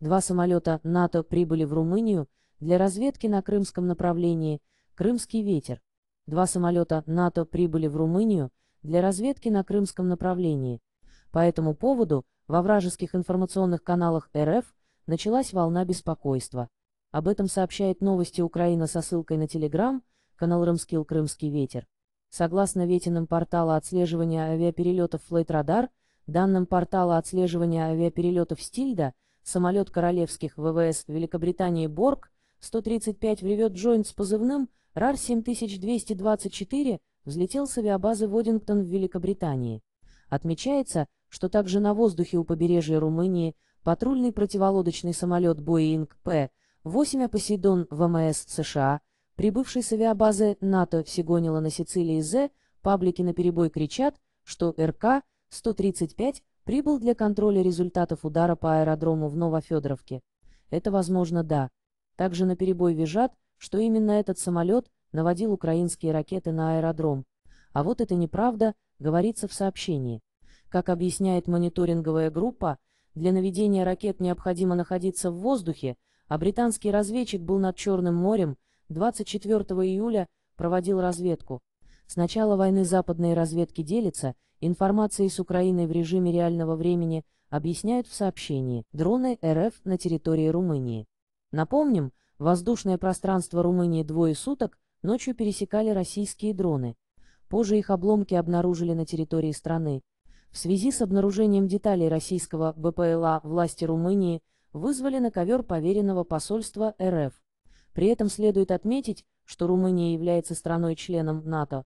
Два самолета НАТО прибыли в Румынию для разведки на крымском направлении «Крымский ветер». Два самолета НАТО прибыли в Румынию для разведки на крымском направлении. По этому поводу во вражеских информационных каналах РФ началась волна беспокойства. Об этом сообщает новости Украина со ссылкой на Телеграм, канал «Рымскил Крымский ветер». Согласно ветиным портала отслеживания авиаперелетов «Флейтрадар», данным портала отслеживания авиаперелетов «Стильда», самолет королевских ВВС Великобритании «Борг» 135 в ревет Джойнт с позывным «РАР-7224» взлетел с авиабазы Водингтон в Великобритании. Отмечается, что также на воздухе у побережья Румынии патрульный противолодочный самолет «Боинг 8 «Посейдон» ВМС США, прибывший с авиабазы НАТО в Сигонила на Сицилии З, паблики на перебой кричат, что РК 135 прибыл для контроля результатов удара по аэродрому в Новофедоровке. Это возможно, да. Также на перебой вижат, что именно этот самолет наводил украинские ракеты на аэродром. А вот это неправда, говорится в сообщении. Как объясняет мониторинговая группа, для наведения ракет необходимо находиться в воздухе, а британский разведчик был над Черным морем, 24 июля проводил разведку. С начала войны западные разведки делятся информацией с Украиной в режиме реального времени, объясняют в сообщении «Дроны РФ на территории Румынии». Напомним, воздушное пространство Румынии двое суток ночью пересекали российские дроны. Позже их обломки обнаружили на территории страны. В связи с обнаружением деталей российского БПЛА власти Румынии вызвали на ковер поверенного посольства РФ. При этом следует отметить, что Румыния является страной-членом НАТО,